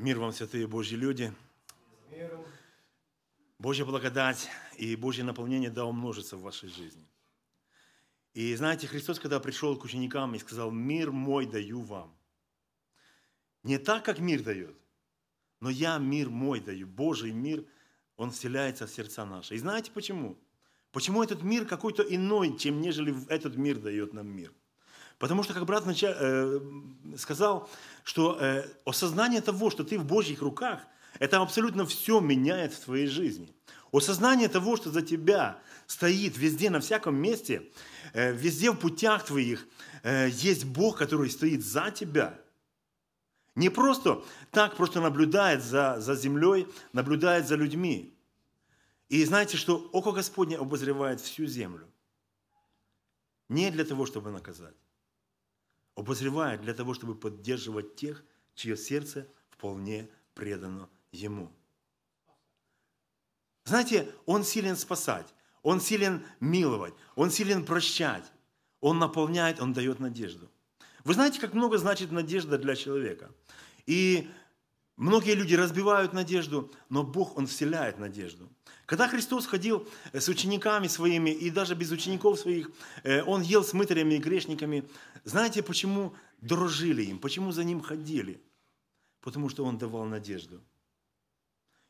Мир вам, святые Божьи люди. Божья благодать и Божье наполнение да умножится в вашей жизни. И знаете, Христос, когда пришел к ученикам и сказал, мир мой даю вам. Не так, как мир дает, но я мир мой даю. Божий мир, он вселяется в сердца наши. И знаете почему? Почему этот мир какой-то иной, чем нежели этот мир дает нам мир? Потому что, как брат начал, э, сказал, что э, осознание того, что ты в Божьих руках, это абсолютно все меняет в твоей жизни. Осознание того, что за тебя стоит везде, на всяком месте, э, везде в путях твоих э, есть Бог, который стоит за тебя. Не просто так, просто наблюдает за, за землей, наблюдает за людьми. И знаете, что око Господне обозревает всю землю. Не для того, чтобы наказать, обозревая для того, чтобы поддерживать тех, чье сердце вполне предано Ему. Знаете, Он силен спасать, Он силен миловать, Он силен прощать, Он наполняет, Он дает надежду. Вы знаете, как много значит надежда для человека. И Многие люди разбивают надежду, но Бог, Он вселяет надежду. Когда Христос ходил э, с учениками своими и даже без учеников своих, э, Он ел с мытарями и грешниками, знаете, почему дружили им, почему за Ним ходили? Потому что Он давал надежду.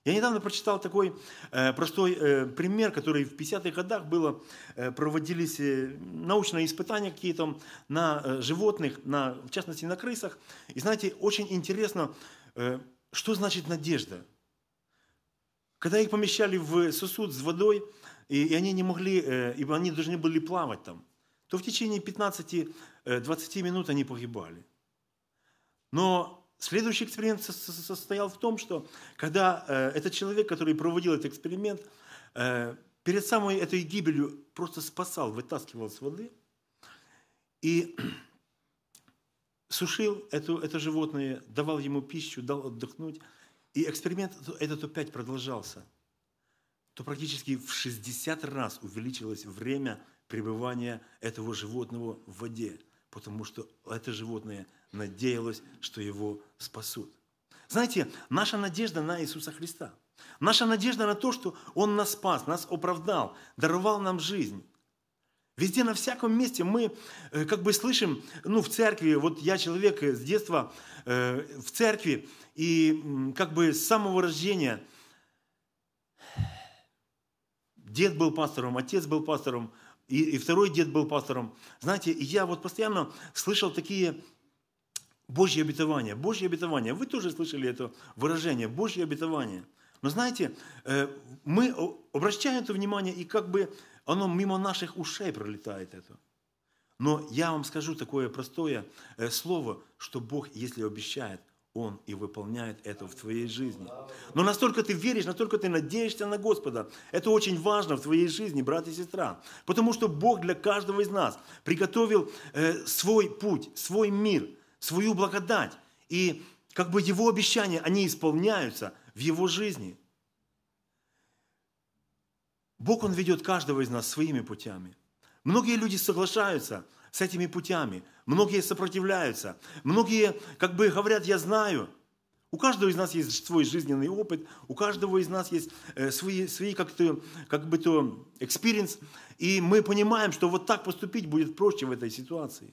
Я недавно прочитал такой э, простой э, пример, который в 50-х годах было, проводились научные испытания какие-то на животных, на, в частности на крысах. И знаете, очень интересно, что значит надежда? Когда их помещали в сосуд с водой, и, и они не могли, э, ибо они должны были плавать там, то в течение 15-20 э, минут они погибали. Но следующий эксперимент состоял в том, что когда э, этот человек, который проводил этот эксперимент, э, перед самой этой гибелью просто спасал, вытаскивал с воды, и сушил это это животное, давал ему пищу, дал отдохнуть. И эксперимент этот опять продолжался. То практически в 60 раз увеличилось время пребывания этого животного в воде, потому что это животное надеялось, что его спасут. Знаете, наша надежда на Иисуса Христа. Наша надежда на то, что Он нас спас, нас оправдал, даровал нам жизнь. Везде, на всяком месте мы э, как бы слышим, ну, в церкви, вот я человек с детства э, в церкви, и как бы с самого рождения дед был пастором, отец был пастором, и, и второй дед был пастором. Знаете, и я вот постоянно слышал такие Божьи обетования, Божьи обетования. Вы тоже слышали это выражение, Божье обетования Но знаете, э, мы обращаем это внимание и как бы оно мимо наших ушей пролетает это. Но я вам скажу такое простое э, слово, что Бог, если обещает, Он и выполняет это в твоей жизни. Но настолько ты веришь, настолько ты надеешься на Господа, это очень важно в твоей жизни, брат и сестра. Потому что Бог для каждого из нас приготовил э, свой путь, свой мир, свою благодать. И как бы Его обещания, они исполняются в Его жизни – Бог, Он ведет каждого из нас своими путями. Многие люди соглашаются с этими путями, многие сопротивляются, многие как бы говорят, я знаю. У каждого из нас есть свой жизненный опыт, у каждого из нас есть э, свои, свои как, то, как бы то experience, и мы понимаем, что вот так поступить будет проще в этой ситуации.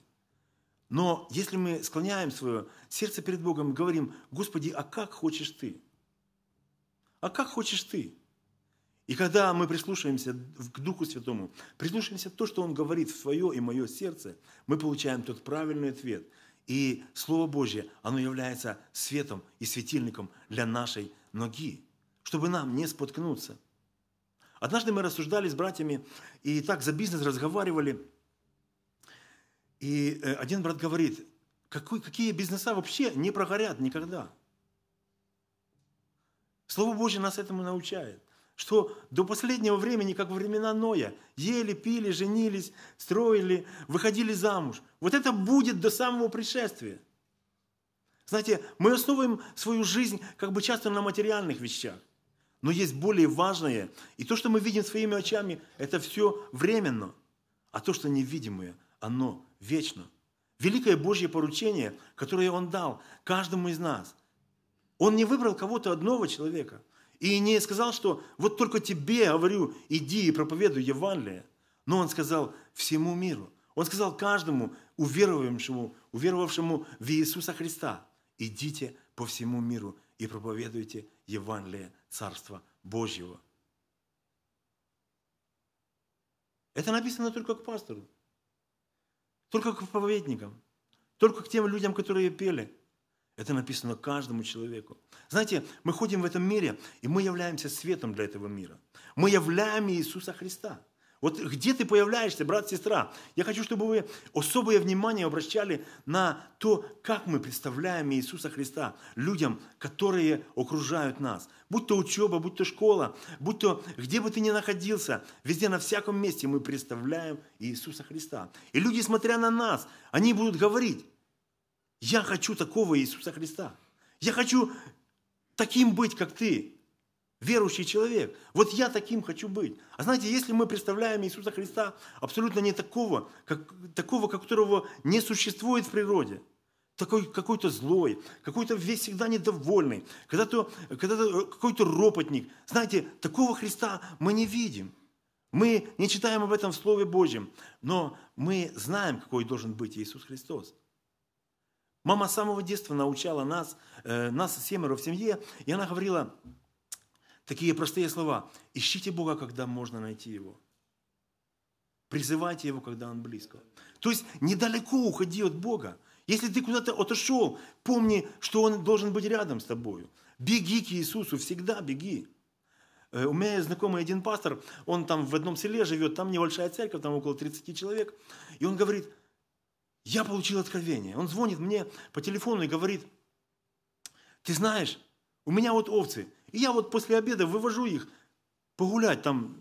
Но если мы склоняем свое сердце перед Богом и говорим, Господи, а как хочешь Ты? А как хочешь Ты? И когда мы прислушиваемся к Духу Святому, прислушиваемся то, что Он говорит в свое и мое сердце, мы получаем тот правильный ответ. И Слово Божье, оно является светом и светильником для нашей ноги, чтобы нам не споткнуться. Однажды мы рассуждали с братьями и так за бизнес разговаривали. И э, один брат говорит, какой, какие бизнеса вообще не прогорят никогда. Слово Божье нас этому научает что до последнего времени, как во времена Ноя, ели, пили, женились, строили, выходили замуж. Вот это будет до самого пришествия. Знаете, мы основываем свою жизнь как бы часто на материальных вещах. Но есть более важное. И то, что мы видим своими очами, это все временно. А то, что невидимое, оно вечно. Великое Божье поручение, которое Он дал каждому из нас. Он не выбрал кого-то одного человека – и не сказал, что вот только тебе говорю, иди и проповедуй Евангелие. Но он сказал всему миру. Он сказал каждому уверовавшему, уверовавшему в Иисуса Христа, идите по всему миру и проповедуйте Евангелие Царства Божьего. Это написано только к пастору, только к проповедникам, только к тем людям, которые пели – это написано каждому человеку. Знаете, мы ходим в этом мире, и мы являемся светом для этого мира. Мы являем Иисуса Христа. Вот где ты появляешься, брат, сестра? Я хочу, чтобы вы особое внимание обращали на то, как мы представляем Иисуса Христа людям, которые окружают нас. Будь то учеба, будь то школа, будь то где бы ты ни находился, везде на всяком месте мы представляем Иисуса Христа. И люди, смотря на нас, они будут говорить, я хочу такого Иисуса Христа. Я хочу таким быть, как ты, верующий человек. Вот я таким хочу быть. А знаете, если мы представляем Иисуса Христа абсолютно не такого, как, такого, которого не существует в природе, такой какой-то злой, какой-то весь всегда недовольный, когда-то, когда э, какой-то ропотник. Знаете, такого Христа мы не видим. Мы не читаем об этом в Слове Божьем, но мы знаем, какой должен быть Иисус Христос. Мама с самого детства научала нас, э, нас семеро в семье, и она говорила такие простые слова. Ищите Бога, когда можно найти Его. Призывайте Его, когда Он близко. То есть недалеко уходи от Бога. Если ты куда-то отошел, помни, что Он должен быть рядом с тобою. Беги к Иисусу, всегда беги. Э, у меня есть знакомый один пастор, он там в одном селе живет, там небольшая церковь, там около 30 человек. И он говорит, я получил откровение. Он звонит мне по телефону и говорит, ты знаешь, у меня вот овцы, и я вот после обеда вывожу их погулять, там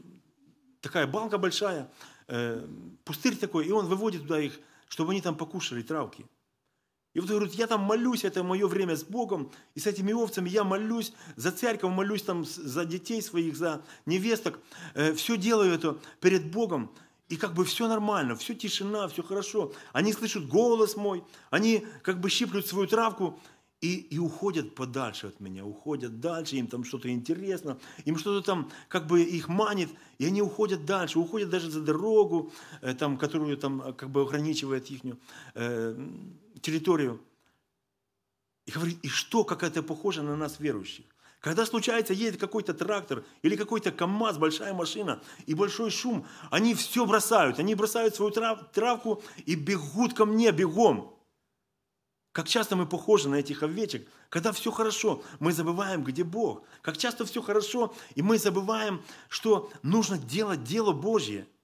такая банка большая, э, пустырь такой, и он выводит туда их, чтобы они там покушали травки. И вот говорит, я там молюсь, это мое время с Богом, и с этими овцами я молюсь, за церковь молюсь, там, за детей своих, за невесток. Э, все делаю это перед Богом. И как бы все нормально, все тишина, все хорошо. Они слышат голос мой, они как бы щиплют свою травку и, и уходят подальше от меня, уходят дальше, им там что-то интересно, им что-то там как бы их манит, и они уходят дальше, уходят даже за дорогу, э, там, которую там э, как бы ограничивает их э, территорию. И говорит, и что, как это похоже на нас верующих? Когда случается, едет какой-то трактор или какой-то КАМАЗ, большая машина и большой шум, они все бросают. Они бросают свою трав, травку и бегут ко мне бегом. Как часто мы похожи на этих овечек, когда все хорошо, мы забываем, где Бог. Как часто все хорошо, и мы забываем, что нужно делать дело Божье –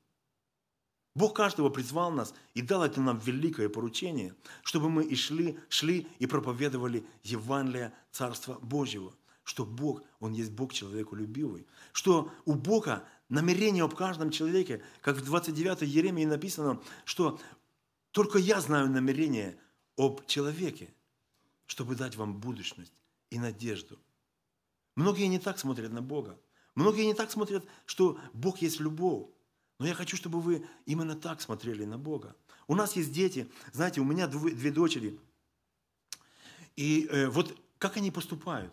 Бог каждого призвал нас и дал это нам великое поручение, чтобы мы и шли, шли и проповедовали Евангелие Царства Божьего что Бог, Он есть Бог человеколюбивый, что у Бога намерение об каждом человеке, как в 29 Еремии написано, что только я знаю намерение об человеке, чтобы дать вам будущность и надежду. Многие не так смотрят на Бога. Многие не так смотрят, что Бог есть любовь. Но я хочу, чтобы вы именно так смотрели на Бога. У нас есть дети. Знаете, у меня две дочери. И э, вот как они поступают?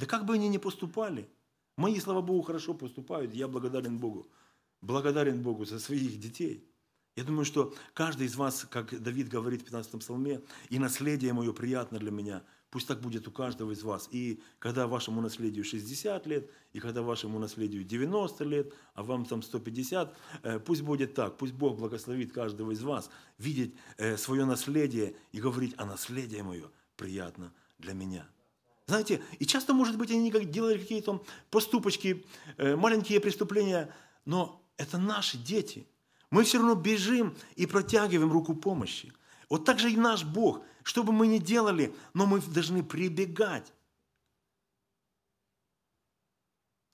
Да как бы они ни поступали, мои, слава Богу, хорошо поступают, я благодарен Богу. Благодарен Богу за своих детей. Я думаю, что каждый из вас, как Давид говорит в 15-м псалме, и наследие мое приятно для меня, пусть так будет у каждого из вас. И когда вашему наследию 60 лет, и когда вашему наследию 90 лет, а вам там 150, э, пусть будет так, пусть Бог благословит каждого из вас видеть э, свое наследие и говорить, а наследие мое приятно для меня. Знаете, и часто, может быть, они делали какие-то поступочки э, маленькие преступления, но это наши дети. Мы все равно бежим и протягиваем руку помощи. Вот так же и наш Бог. Что бы мы ни делали, но мы должны прибегать.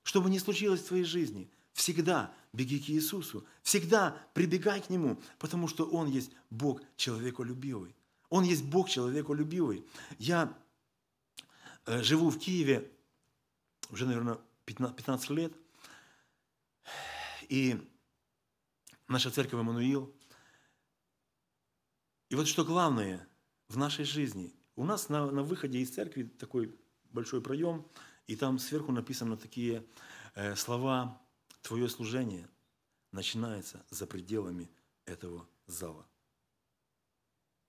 Что бы ни случилось в твоей жизни, всегда беги к Иисусу, всегда прибегай к Нему, потому что Он есть Бог человеколюбивый. Он есть Бог человеколюбивый. Я Э, живу в Киеве уже, наверное, 15, 15 лет. И наша церковь Эммануил. И вот что главное в нашей жизни. У нас на, на выходе из церкви такой большой проем, и там сверху написано такие э, слова «Твое служение начинается за пределами этого зала».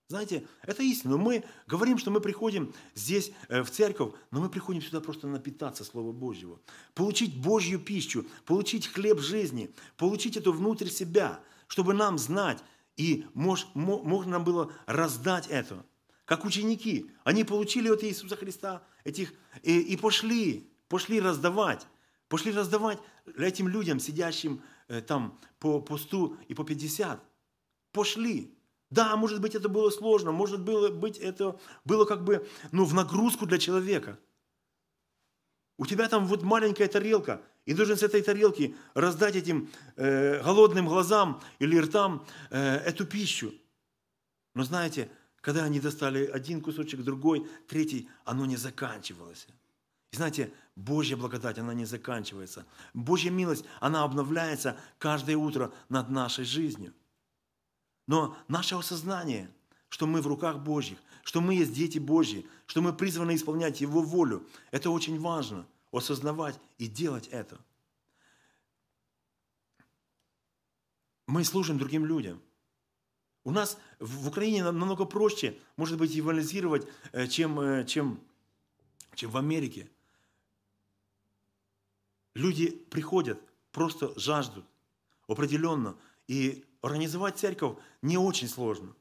Знаете, это истина. Мы говорим, что мы приходим здесь, э, в церковь, но мы приходим сюда просто напитаться Слова Божьего, получить Божью пищу, получить хлеб жизни, получить это внутрь себя, чтобы нам знать, и мож, можно нам было раздать это. Как ученики, они получили от Иисуса Христа этих, и, и пошли, пошли раздавать, пошли раздавать этим людям, сидящим э, там по, по 100 и по 50. Пошли, да, может быть, это было сложно, может было быть, это было как бы ну, в нагрузку для человека. У тебя там вот маленькая тарелка, и должен с этой тарелки раздать этим э, голодным глазам или ртам э, эту пищу. Но знаете, когда они достали один кусочек, другой, третий, оно не заканчивалось. И знаете, Божья благодать, она не заканчивается. Божья милость, она обновляется каждое утро над нашей жизнью. Но наше осознание, что мы в руках Божьих, что мы есть дети Божьи, что мы призваны исполнять Его волю, это очень важно, осознавать и делать это. Мы служим другим людям. У нас в Украине намного проще, может быть, евангелизировать, э, чем, э, чем, чем в Америке. Люди приходят, просто жаждут определенно. И организовать церковь не очень сложно.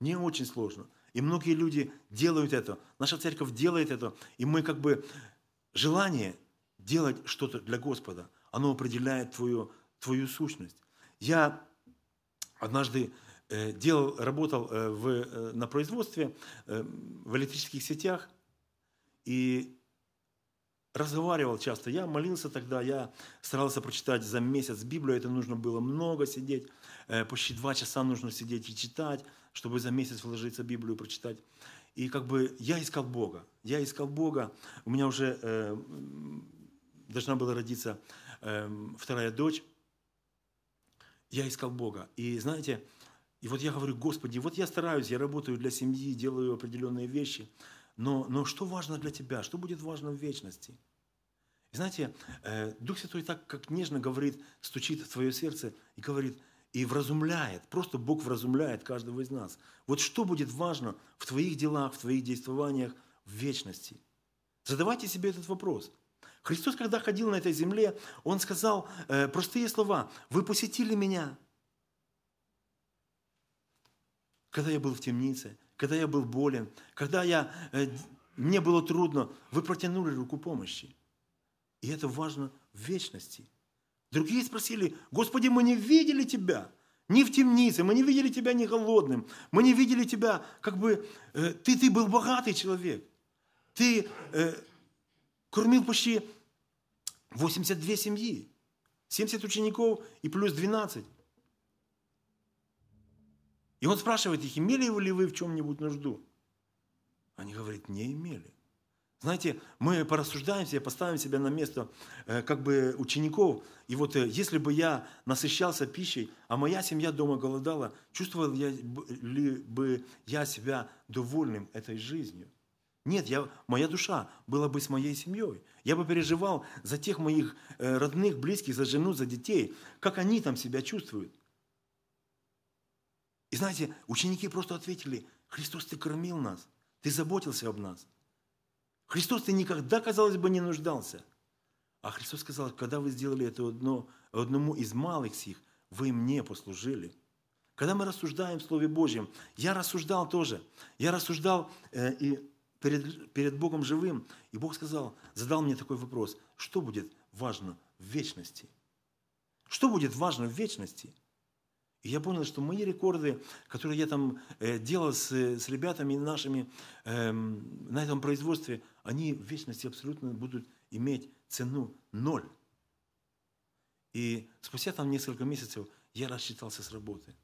Не очень сложно. И многие люди делают это. Наша церковь делает это. И мы как бы... Желание делать что-то для Господа, оно определяет твою, твою сущность. Я однажды э, делал, работал э, в, э, на производстве в электрических сетях, и разговаривал часто. Я молился тогда, я старался прочитать за месяц Библию, это нужно было много сидеть, э, почти два часа нужно сидеть и читать, чтобы за месяц вложиться в Библию прочитать. И как бы я искал Бога, я искал Бога, у меня уже э, должна была родиться э, вторая дочь, я искал Бога. И знаете, и вот я говорю, Господи, вот я стараюсь, я работаю для семьи, делаю определенные вещи – но, но что важно для тебя, что будет важно в вечности. И знаете, э, Дух Святой так, как нежно говорит, стучит в твое сердце и говорит, и вразумляет, просто Бог вразумляет каждого из нас. Вот что будет важно в твоих делах, в твоих действованиях в вечности. Задавайте себе этот вопрос – Христос, когда ходил на этой земле, Он сказал э, простые слова. «Вы посетили меня, когда я был в темнице когда я был болен, когда я, э, мне было трудно, вы протянули руку помощи. И это важно в вечности. Другие спросили, Господи, мы не видели Тебя ни в темнице, мы не видели Тебя ни голодным, мы не видели Тебя, как бы, э, ты, ты был богатый человек, ты э, кормил почти 82 семьи, 70 учеников и плюс 12. И он спрашивает их, имели ли вы в чем-нибудь нужду? Они говорят, не имели. Знаете, мы порассуждаемся, поставим себя на место э, как бы учеников. И вот э, если бы я насыщался пищей, а моя семья дома голодала, чувствовал я, ли бы я себя довольным этой жизнью? Нет, я, моя душа была бы с моей семьей. Я бы переживал за тех моих э, родных, близких, за жену, за детей, как они там себя чувствуют. И знаете, ученики просто ответили, Христос, ты кормил нас, ты заботился об нас. Христос, ты никогда, казалось бы, не нуждался. А Христос сказал, когда вы сделали это одно, одному из малых сих, вы мне послужили. Когда мы рассуждаем в Слове Божьем, я рассуждал тоже, я рассуждал э, и перед, перед Богом живым, и Бог сказал, задал мне такой вопрос, что будет важно в вечности? Что будет важно в вечности? И я понял, что мои рекорды, которые я там э, делал с, с ребятами нашими э, на этом производстве, они в вечности абсолютно будут иметь цену ноль. И спустя там несколько месяцев я рассчитался с работы.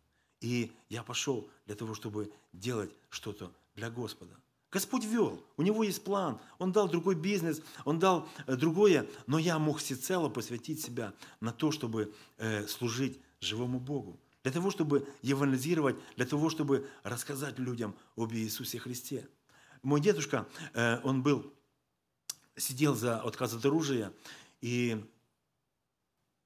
И я пошел для того, чтобы делать что-то для Господа. Господь вел, у него есть план, он дал другой бизнес, он дал э, другое, но я мог всецело посвятить себя на то, чтобы э, служить живому Богу для того, чтобы евангелизировать, для того, чтобы рассказать людям об Иисусе Христе. Мой дедушка, э, он был, сидел за отказ от оружия, и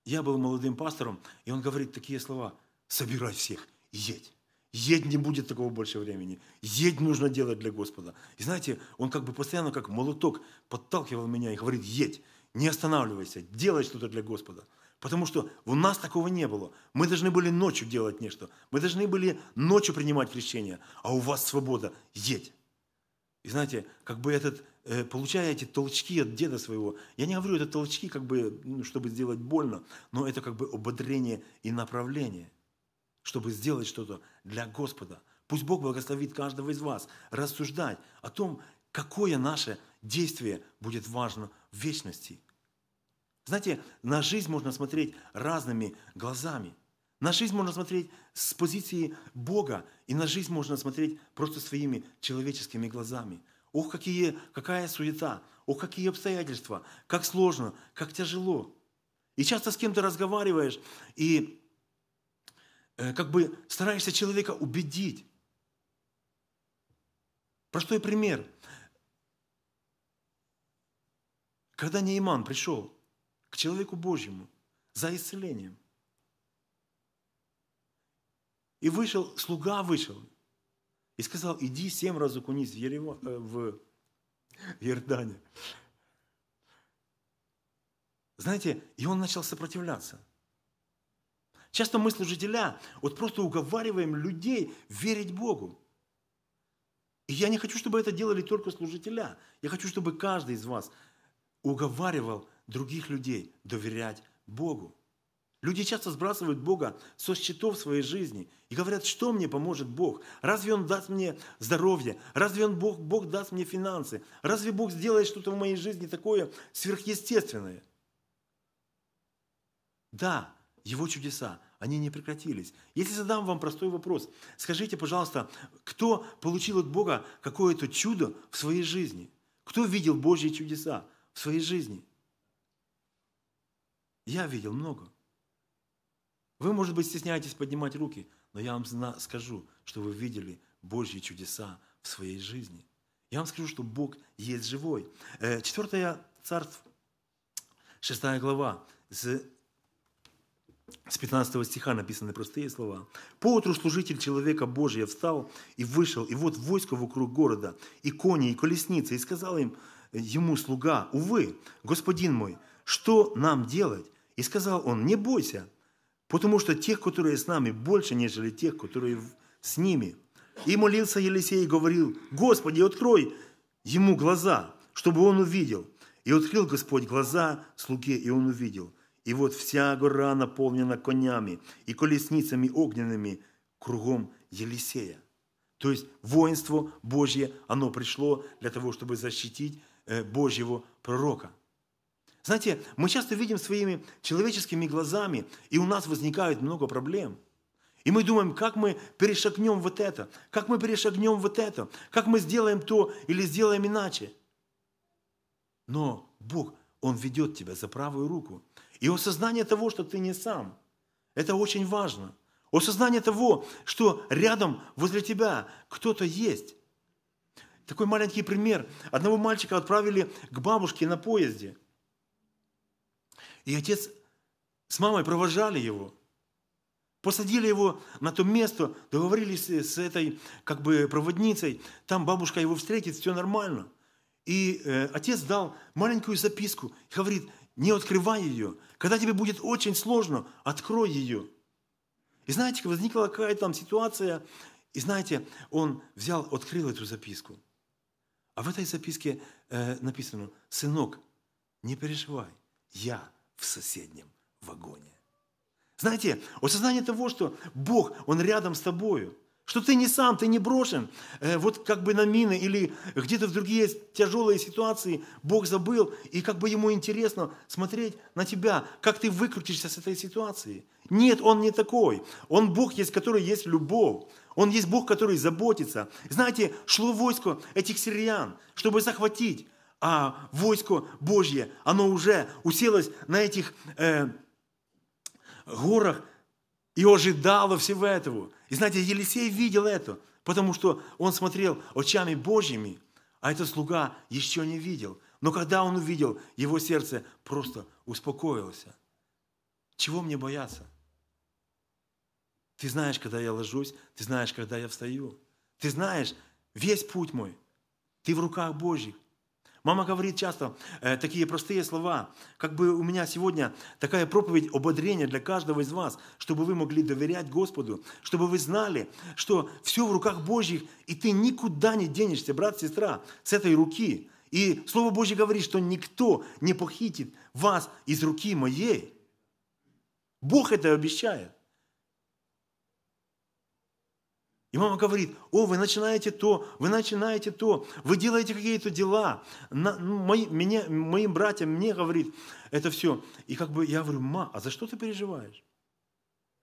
я был молодым пастором, и он говорит такие слова, собирай всех едь. Едь не будет такого больше времени. Едь нужно делать для Господа. И знаете, он как бы постоянно, как молоток, подталкивал меня и говорит, едь, не останавливайся, делай что-то для Господа. Потому что у нас такого не было. Мы должны были ночью делать нечто. Мы должны были ночью принимать крещение. А у вас свобода. Едь. И знаете, как бы этот, э, получая эти толчки от деда своего, я не говорю, это толчки, как бы, ну, чтобы сделать больно, но это как бы ободрение и направление, чтобы сделать что-то для Господа. Пусть Бог благословит каждого из вас рассуждать о том, какое наше действие будет важно в вечности – знаете, на жизнь можно смотреть разными глазами. На жизнь можно смотреть с позиции Бога, и на жизнь можно смотреть просто своими человеческими глазами. Ох, какие, какая суета, ох, какие обстоятельства, как сложно, как тяжело. И часто с кем-то разговариваешь, и э, как бы стараешься человека убедить. Простой пример. Когда Нейман пришел к человеку Божьему за исцелением. И вышел, слуга вышел, и сказал, иди семь раз окунись в, Ерево, э, в Иордане. Знаете, и он начал сопротивляться. Часто мы, служителя, вот просто уговариваем людей верить Богу. И я не хочу, чтобы это делали только служителя. Я хочу, чтобы каждый из вас уговаривал других людей доверять Богу. Люди часто сбрасывают Бога со счетов своей жизни и говорят, что мне поможет Бог? Разве Он даст мне здоровье? Разве Он Бог, Бог даст мне финансы? Разве Бог сделает что-то в моей жизни такое сверхъестественное? Да, Его чудеса, они не прекратились. Если задам вам простой вопрос, скажите, пожалуйста, кто получил от Бога какое-то чудо в своей жизни? Кто видел Божьи чудеса в своей жизни? – я видел много. Вы, может быть, стесняетесь поднимать руки, но я вам скажу, что вы видели Божьи чудеса в своей жизни. Я вам скажу, что Бог есть живой. Э, Четвертое царство, шестая глава, с с 15 стиха написаны простые слова. «Поутру служитель человека Божия встал и вышел, и вот войско вокруг города, и кони, и колесницы, и сказал им, э, ему слуга, увы, господин мой, что нам делать? И сказал он, не бойся, потому что тех, которые с нами, больше, нежели тех, которые с ними. И молился Елисей и говорил, Господи, открой ему глаза, чтобы он увидел. И открыл Господь глаза слуге, и он увидел. И вот вся гора наполнена конями и колесницами огненными кругом Елисея. То есть воинство Божье, оно пришло для того, чтобы защитить э, Божьего пророка – знаете, мы часто видим своими человеческими глазами, и у нас возникает много проблем. И мы думаем, как мы перешагнем вот это, как мы перешагнем вот это, как мы сделаем то или сделаем иначе. Но Бог, Он ведет тебя за правую руку. И осознание того, что ты не сам, это очень важно. Осознание того, что рядом, возле тебя кто-то есть. Такой маленький пример. Одного мальчика отправили к бабушке на поезде – и отец с мамой провожали его. Посадили его на то место, договорились с этой как бы проводницей, там бабушка его встретит, все нормально. И э, отец дал маленькую записку и говорит, не открывай ее. Когда тебе будет очень сложно, открой ее. И знаете, возникла какая-то там ситуация, и знаете, он взял, открыл эту записку. А в этой записке э, написано, сынок, не переживай, я в соседнем вагоне. Знаете, осознание того, что Бог, Он рядом с тобою, что ты не сам, ты не брошен, э, вот как бы на мины или где-то в другие тяжелые ситуации Бог забыл, и как бы ему интересно смотреть на тебя, как ты выкрутишься с этой ситуации. Нет, Он не такой. Он Бог есть, который есть любовь. Он есть Бог, который заботится. Знаете, шло войско этих сириян, чтобы захватить, а войско Божье, оно уже уселось на этих э, горах и ожидало всего этого. И знаете, Елисей видел это, потому что он смотрел очами Божьими, а этот слуга еще не видел. Но когда он увидел, его сердце просто успокоилось. Чего мне бояться? Ты знаешь, когда я ложусь, ты знаешь, когда я встаю. Ты знаешь весь путь мой. Ты в руках Божьих. Мама говорит часто э, такие простые слова, как бы у меня сегодня такая проповедь ободрения для каждого из вас, чтобы вы могли доверять Господу, чтобы вы знали, что все в руках Божьих, и ты никуда не денешься, брат, сестра, с этой руки. И Слово Божье говорит, что никто не похитит вас из руки моей. Бог это обещает. И мама говорит, о, вы начинаете то, вы начинаете то, вы делаете какие-то дела. На, ну, мои, меня, моим братьям мне говорит это все. И как бы я говорю, ма, а за что ты переживаешь?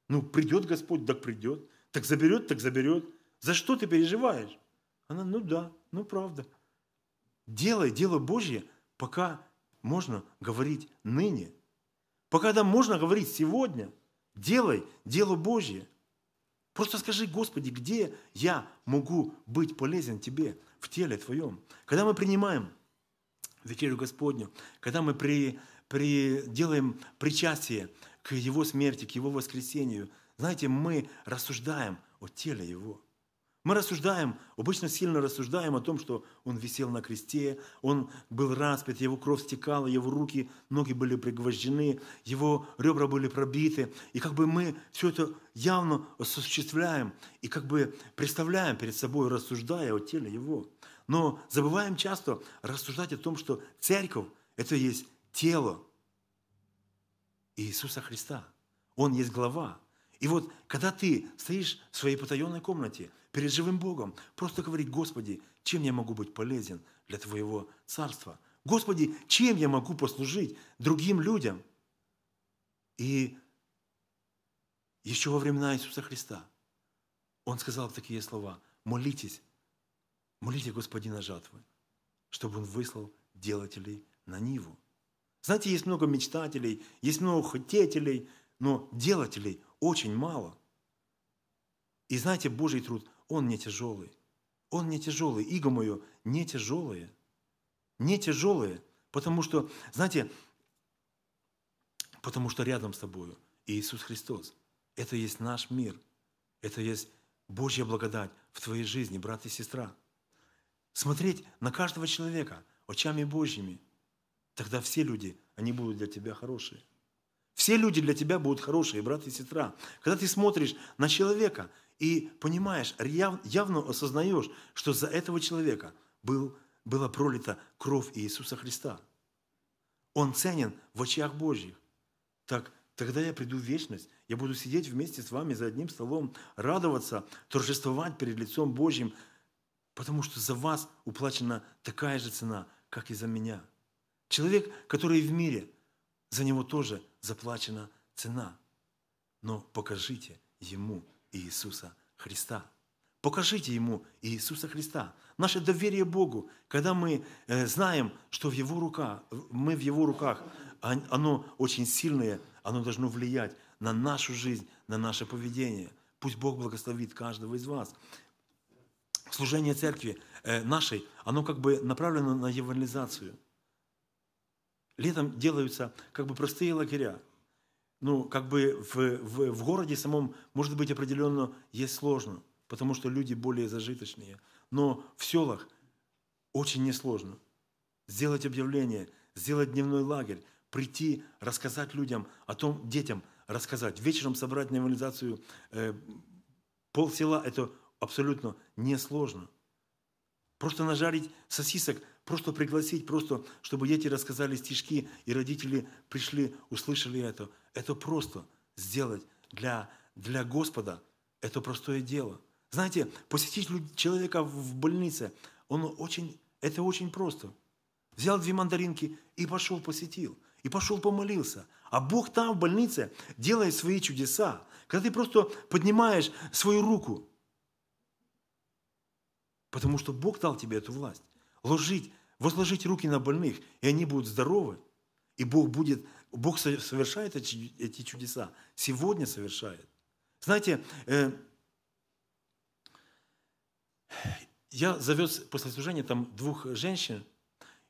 Ну, придет Господь, так придет. Так заберет, так заберет. За что ты переживаешь? Она, ну да, ну правда. Делай дело Божье, пока можно говорить ныне. Пока там можно говорить сегодня. Делай дело Божье. Просто скажи, Господи, где я могу быть полезен Тебе в теле Твоем? Когда мы принимаем вечерю Господню, когда мы при, при, делаем причастие к Его смерти, к Его воскресению, знаете, мы рассуждаем о теле Его – мы рассуждаем, обычно сильно рассуждаем о том, что он висел на кресте, он был распят, его кровь стекала, его руки, ноги были пригвождены, его ребра были пробиты. И как бы мы все это явно осуществляем и как бы представляем перед собой, рассуждая о теле его. Но забываем часто рассуждать о том, что церковь – это есть тело Иисуса Христа. Он есть глава. И вот, когда ты стоишь в своей потаенной комнате – перед живым Богом, просто говорить, Господи, чем я могу быть полезен для Твоего Царства? Господи, чем я могу послужить другим людям? И еще во времена Иисуса Христа Он сказал такие слова, молитесь, молите Господина жатвы, чтобы Он выслал делателей на Ниву. Знаете, есть много мечтателей, есть много хотетелей, но делателей очень мало. И знаете, Божий труд, он не тяжелый. Он не тяжелый. Иго мое не тяжелое. Не тяжелое, потому что, знаете, потому что рядом с тобою Иисус Христос. Это есть наш мир. Это есть Божья благодать в твоей жизни, брат и сестра. Смотреть на каждого человека очами Божьими. Тогда все люди, они будут для тебя хорошие. Все люди для тебя будут хорошие, брат и сестра. Когда ты смотришь на человека и понимаешь, яв, явно осознаешь, что за этого человека был, была пролита кровь Иисуса Христа. Он ценен в очах Божьих. Так тогда я приду в вечность, я буду сидеть вместе с вами за одним столом, радоваться, торжествовать перед лицом Божьим, потому что за вас уплачена такая же цена, как и за меня. Человек, который в мире, за него тоже заплачена цена. Но покажите ему Иисуса Христа. Покажите ему Иисуса Христа. Наше доверие Богу, когда мы э, знаем, что в его руках, мы в его руках, оно очень сильное, оно должно влиять на нашу жизнь, на наше поведение. Пусть Бог благословит каждого из вас. Служение церкви э, нашей, оно как бы направлено на евангелизацию. Летом делаются как бы простые лагеря ну, как бы в, в, в городе самом, может быть, определенно есть сложно, потому что люди более зажиточные. Но в селах очень несложно. Сделать объявление, сделать дневной лагерь, прийти, рассказать людям о том, детям рассказать, вечером собрать на евангелизацию э, полсела, это абсолютно несложно. Просто нажарить сосисок, просто пригласить, просто чтобы дети рассказали стишки, и родители пришли, услышали это – это просто сделать для, для Господа. Это простое дело. Знаете, посетить человека в больнице, он очень, это очень просто. Взял две мандаринки и пошел посетил. И пошел помолился. А Бог там, в больнице, делает свои чудеса. Когда ты просто поднимаешь свою руку. Потому что Бог дал тебе эту власть. Ложить, возложить руки на больных, и они будут здоровы. И Бог будет Бог совершает эти чудеса. Сегодня совершает. Знаете, э, я завез после служения там двух женщин,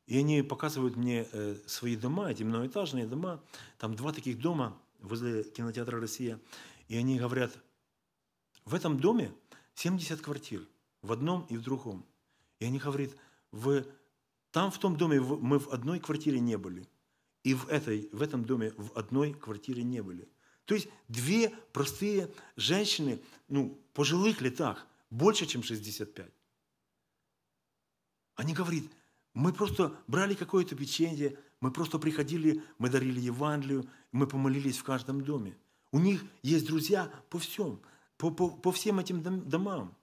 и они показывают мне э, свои дома, эти многоэтажные дома. Там два таких дома возле кинотеатра «Россия». И они говорят, в этом доме 70 квартир, в одном и в другом. И они говорят, в, там в том доме мы в одной квартире не были – и в, этой, в этом доме в одной квартире не были. То есть две простые женщины, ну, пожилых летах, больше, чем 65. Они говорят, мы просто брали какое-то печенье, мы просто приходили, мы дарили Евангелию, мы помолились в каждом доме. У них есть друзья по всем, по, по, по всем этим домам.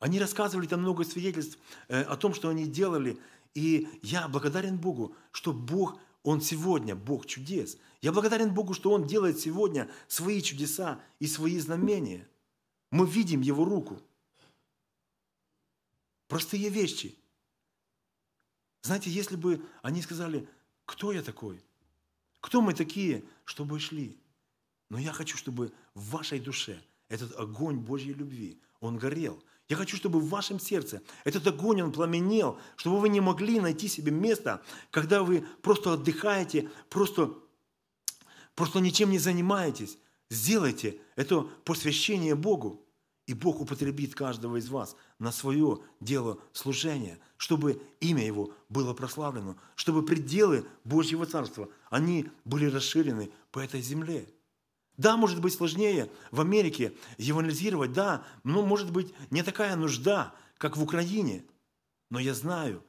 Они рассказывали там много свидетельств э, о том, что они делали, и я благодарен Богу, что Бог, Он сегодня Бог чудес. Я благодарен Богу, что Он делает сегодня свои чудеса и свои знамения. Мы видим Его руку. Простые вещи. Знаете, если бы они сказали, кто я такой? Кто мы такие, чтобы шли? Но я хочу, чтобы в вашей душе этот огонь Божьей любви, он горел – я хочу, чтобы в вашем сердце этот огонь, он пламенел, чтобы вы не могли найти себе место, когда вы просто отдыхаете, просто, просто ничем не занимаетесь. Сделайте это посвящение Богу. И Бог употребит каждого из вас на свое дело служения, чтобы имя Его было прославлено, чтобы пределы Божьего Царства, они были расширены по этой земле. Да, может быть сложнее в Америке евангелизировать, да, но может быть не такая нужда, как в Украине. Но я знаю,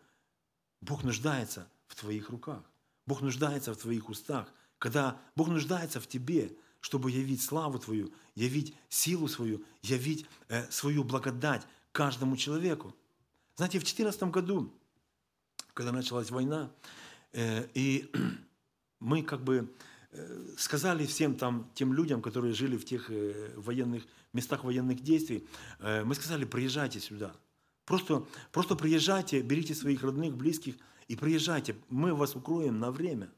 Бог нуждается в твоих руках, Бог нуждается в твоих устах, когда Бог нуждается в тебе, чтобы явить славу твою, явить силу свою, явить э, свою благодать каждому человеку. Знаете, в 2014 году, когда началась война, э, и мы как бы Э, сказали всем там, тем людям, которые жили в тех э, военных, местах военных действий, э, мы сказали, приезжайте сюда. Просто, просто приезжайте, берите своих родных, близких и приезжайте. Мы вас укроем на время.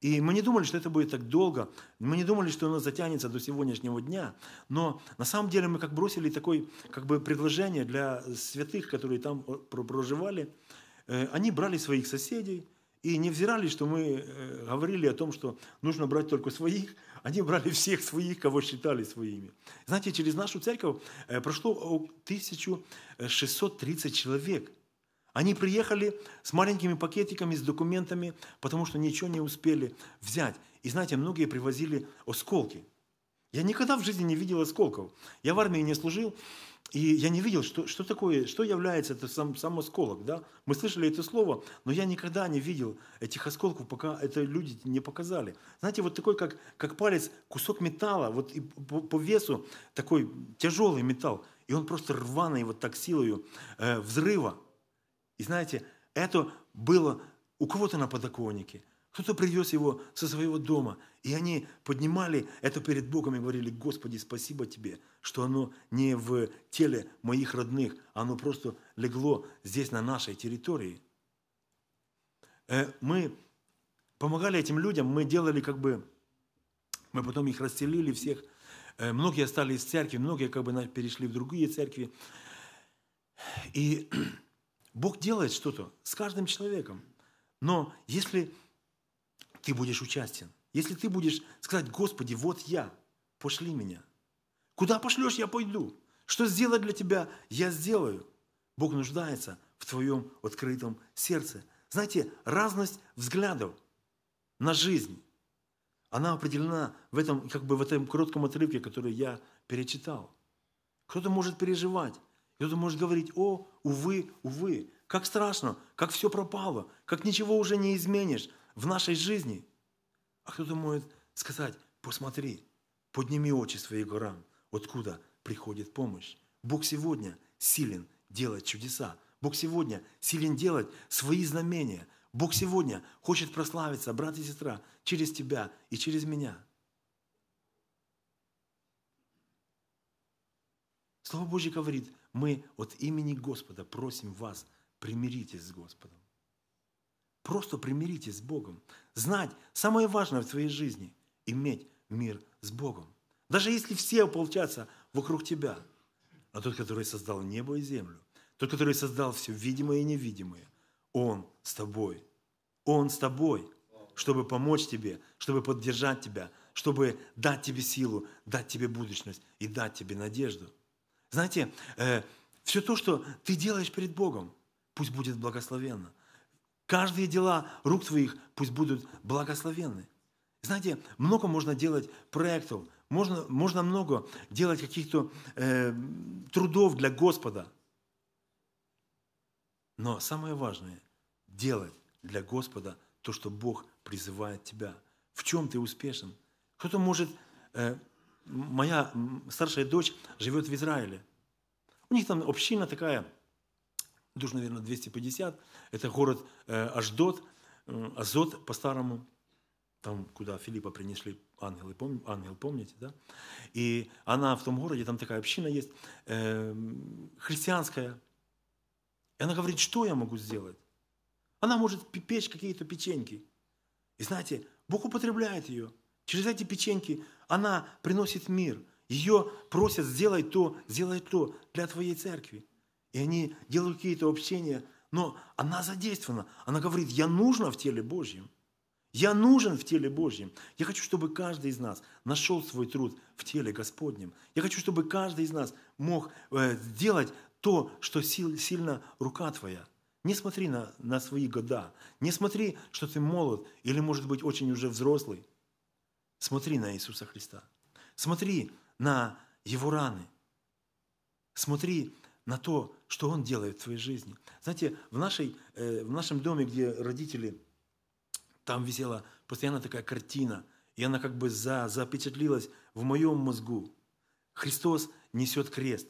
И мы не думали, что это будет так долго. Мы не думали, что оно затянется до сегодняшнего дня. Но на самом деле мы как бросили такое как бы предложение для святых, которые там проживали. Они брали своих соседей, и не взирали, что мы э, говорили о том, что нужно брать только своих, они брали всех своих, кого считали своими. Знаете, через нашу церковь э, прошло 1630 человек. Они приехали с маленькими пакетиками, с документами, потому что ничего не успели взять. И знаете, многие привозили осколки. Я никогда в жизни не видел осколков. Я в армии не служил, и я не видел, что, что такое, что является это сам, сам осколок. Да? Мы слышали это слово, но я никогда не видел этих осколков, пока это люди не показали. Знаете, вот такой, как, как палец, кусок металла, вот и по, по весу такой тяжелый металл, и он просто рваный вот так силою э, взрыва. И знаете, это было у кого-то на подоконнике – кто-то привез его со своего дома. И они поднимали это перед Богом и говорили, Господи, спасибо Тебе, что оно не в теле моих родных, оно просто легло здесь, на нашей территории. Э, мы помогали этим людям, мы делали как бы, мы потом их расселили всех. Э, многие остались из церкви, многие как бы перешли в другие церкви. И Бог делает что-то с каждым человеком. Но если ты будешь участен. Если ты будешь сказать, Господи, вот я, пошли меня. Куда пошлешь, я пойду. Что сделать для тебя, я сделаю. Бог нуждается в твоем открытом сердце. Знаете, разность взглядов на жизнь, она определена в этом, как бы в этом коротком отрывке, который я перечитал. Кто-то может переживать, кто-то может говорить, о, увы, увы, как страшно, как все пропало, как ничего уже не изменишь в нашей жизни. А кто-то может сказать, посмотри, подними очи свои горам, откуда приходит помощь. Бог сегодня силен делать чудеса. Бог сегодня силен делать свои знамения. Бог сегодня хочет прославиться, брат и сестра, через тебя и через меня. Слово Божье говорит, мы от имени Господа просим вас, примиритесь с Господом. Просто примиритесь с Богом. Знать, самое важное в твоей жизни – иметь мир с Богом. Даже если все ополчатся вокруг тебя. А тот, который создал небо и землю, тот, который создал все видимое и невидимое, он с тобой. Он с тобой, чтобы помочь тебе, чтобы поддержать тебя, чтобы дать тебе силу, дать тебе будущность и дать тебе надежду. Знаете, э, все то, что ты делаешь перед Богом, пусть будет благословенно – Каждые дела рук твоих пусть будут благословенны. Знаете, много можно делать проектов, можно, можно много делать каких-то э, трудов для Господа. Но самое важное – делать для Господа то, что Бог призывает тебя. В чем ты успешен? Кто-то может... Э, моя старшая дочь живет в Израиле. У них там община такая – душ, наверное, 250. Это город э, Аждот, Азот по-старому, там, куда Филиппа принесли ангелы, пом, ангел, помните, да? И она в том городе, там такая община есть, э, христианская. И она говорит, что я могу сделать? Она может печь какие-то печеньки. И знаете, Бог употребляет ее. Через эти печеньки она приносит мир. Ее просят сделать то, сделать то для твоей церкви. И они делают какие-то общения, но она задействована. Она говорит, я нужна в теле Божьем. Я нужен в теле Божьем. Я хочу, чтобы каждый из нас нашел свой труд в теле Господнем. Я хочу, чтобы каждый из нас мог э, сделать то, что сильно рука твоя. Не смотри на, на свои года. Не смотри, что ты молод или, может быть, очень уже взрослый. Смотри на Иисуса Христа. Смотри на Его раны. Смотри на то, что Он делает в своей жизни. Знаете, в, нашей, э, в нашем доме, где родители, там висела постоянно такая картина, и она как бы за, запечатлилась в моем мозгу. Христос несет крест,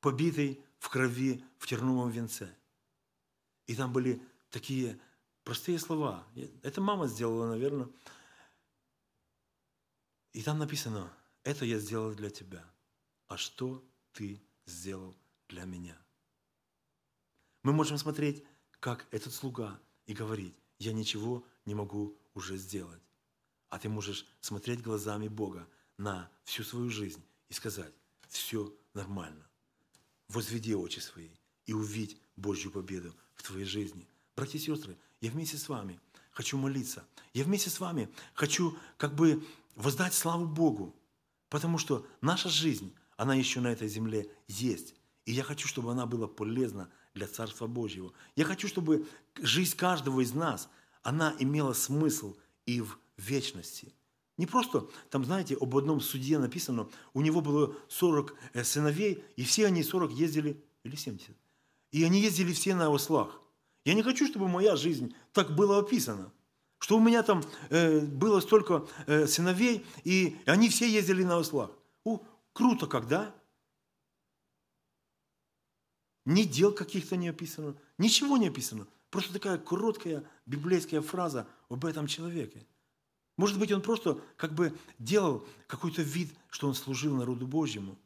побитый в крови в терновом венце. И там были такие простые слова. Это мама сделала, наверное. И там написано, это я сделал для тебя. А что ты сделал для меня. Мы можем смотреть, как этот слуга, и говорить, я ничего не могу уже сделать. А ты можешь смотреть глазами Бога на всю свою жизнь и сказать, все нормально. Возведи очи свои и увидь Божью победу в твоей жизни. Братья и сестры, я вместе с вами хочу молиться. Я вместе с вами хочу как бы воздать славу Богу, потому что наша жизнь, она еще на этой земле есть. И я хочу, чтобы она была полезна для Царства Божьего. Я хочу, чтобы жизнь каждого из нас, она имела смысл и в вечности. Не просто, там, знаете, об одном судье написано, у него было 40 э, сыновей, и все они 40 ездили, или 70, и они ездили все на ослах. Я не хочу, чтобы моя жизнь так была описана, что у меня там э, было столько э, сыновей, и они все ездили на ослах. У, Круто, когда ни дел каких-то не описано, ничего не описано. Просто такая короткая библейская фраза об этом человеке. Может быть, он просто как бы делал какой-то вид, что он служил народу Божьему.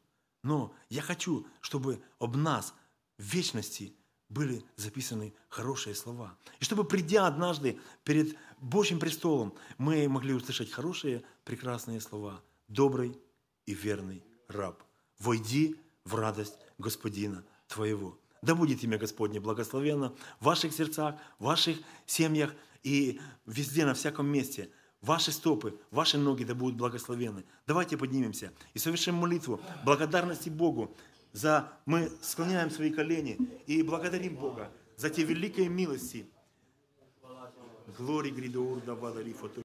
Но я хочу, чтобы об нас в вечности были записаны хорошие слова. И чтобы, придя однажды перед Божьим престолом, мы могли услышать хорошие, прекрасные слова. Добрый и верный раб, войди в радость Господина твоего. Да будет имя Господне благословенно в ваших сердцах, в ваших семьях и везде, на всяком месте. Ваши стопы, ваши ноги да будут благословенны. Давайте поднимемся и совершим молитву благодарности Богу. За... Мы склоняем свои колени и благодарим Бога за те великие милости. Glory, Gridur, Davada,